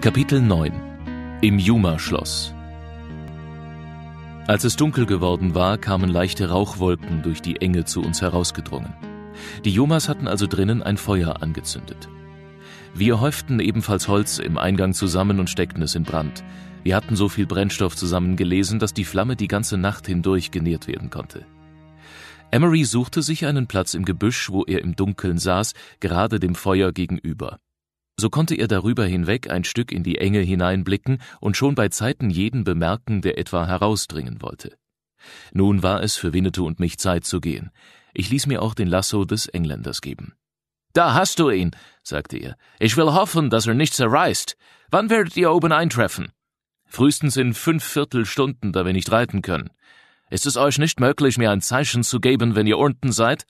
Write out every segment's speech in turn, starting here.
Kapitel 9 Im Juma-Schloss Als es dunkel geworden war, kamen leichte Rauchwolken durch die Enge zu uns herausgedrungen. Die Jumas hatten also drinnen ein Feuer angezündet. Wir häuften ebenfalls Holz im Eingang zusammen und steckten es in Brand. Wir hatten so viel Brennstoff zusammengelesen, dass die Flamme die ganze Nacht hindurch genährt werden konnte. Emery suchte sich einen Platz im Gebüsch, wo er im Dunkeln saß, gerade dem Feuer gegenüber. So konnte er darüber hinweg ein Stück in die Enge hineinblicken und schon bei Zeiten jeden bemerken, der etwa herausdringen wollte. Nun war es für Winnetou und mich Zeit zu gehen. Ich ließ mir auch den Lasso des Engländers geben. Da hast du ihn, sagte er. Ich will hoffen, dass er nicht zerreißt. Wann werdet ihr oben eintreffen? Frühestens in fünf Viertelstunden, da wir nicht reiten können. Ist es euch nicht möglich, mir ein Zeichen zu geben, wenn ihr unten seid?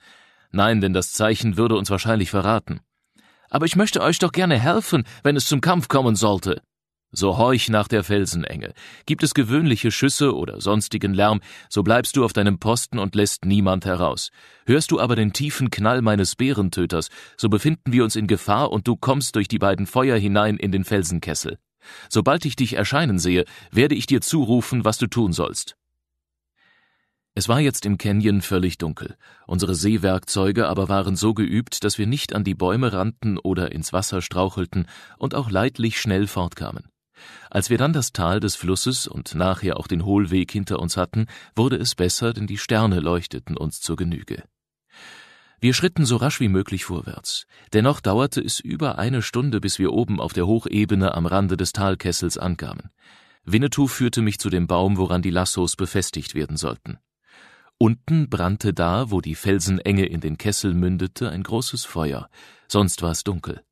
Nein, denn das Zeichen würde uns wahrscheinlich verraten aber ich möchte euch doch gerne helfen, wenn es zum Kampf kommen sollte. So horch nach der Felsenenge. Gibt es gewöhnliche Schüsse oder sonstigen Lärm, so bleibst du auf deinem Posten und lässt niemand heraus. Hörst du aber den tiefen Knall meines Bärentöters, so befinden wir uns in Gefahr und du kommst durch die beiden Feuer hinein in den Felsenkessel. Sobald ich dich erscheinen sehe, werde ich dir zurufen, was du tun sollst. Es war jetzt im Canyon völlig dunkel. Unsere Seewerkzeuge aber waren so geübt, dass wir nicht an die Bäume rannten oder ins Wasser strauchelten und auch leidlich schnell fortkamen. Als wir dann das Tal des Flusses und nachher auch den Hohlweg hinter uns hatten, wurde es besser, denn die Sterne leuchteten uns zur Genüge. Wir schritten so rasch wie möglich vorwärts. Dennoch dauerte es über eine Stunde, bis wir oben auf der Hochebene am Rande des Talkessels ankamen. Winnetou führte mich zu dem Baum, woran die Lassos befestigt werden sollten. Unten brannte da, wo die Felsenenge in den Kessel mündete, ein großes Feuer, sonst war es dunkel.